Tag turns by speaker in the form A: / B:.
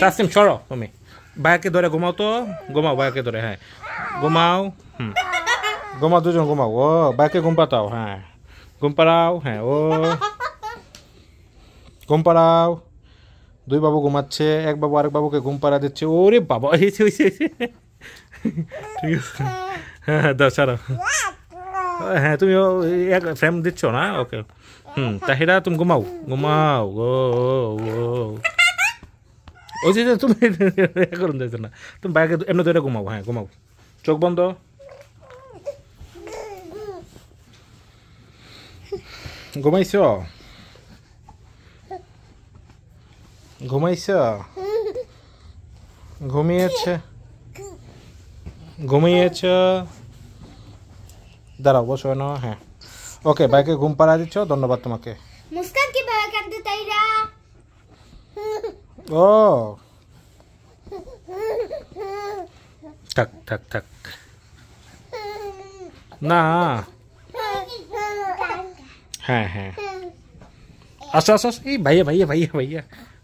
A: তাসনিম ছড়ো তুমি ভাইয়াকে ধরে ঘুমাও তো ঘুমাও ভাইয়াকে ধরে হ্যাঁ ঘুমাও হুম ঘুমাও দুজন ঘুমাও ও বাইকে ঘুম পাতাও হ্যাঁ ঘুম পাড়াও হ্যাঁ ও ঘুম পাড়াও দুই বাবু ঘুমাচ্ছে এক বাবু আরেক বাবুকে ঘুম পাড়া দিচ্ছে ওরে বাবা হয়েছে হয়েছে ঠিক আছে হ্যাঁ, হ্যাঁ দাও সারা হ্যাঁ তুমি এক ফ্রেম দিচ্ছ না ওকে হুম তাহিরা তুমি ঘুমাও ঘুমাও ও ও ওই যে তুমি করুন যাইছো না তুমি বাইকে এমনি ধরে ঘুমাও হ্যাঁ ঘুমাও চোখ বন্ধ ঘুমাইছ ঘুমাইছ ঘুমিয়েছে ঘুমিয়েছ দাঁড়াও বসো না হ্যাঁ ওকে বাইকে ঘুম পাড়া দিচ্ছ ধন্যবাদ তোমাকে
B: মুস্কান কি তাইরা
A: Oh. ठक ठक ठक ना
B: हाँ हाँ अच्छा अच्छा, अच्छा। भैया भैया भैया भैया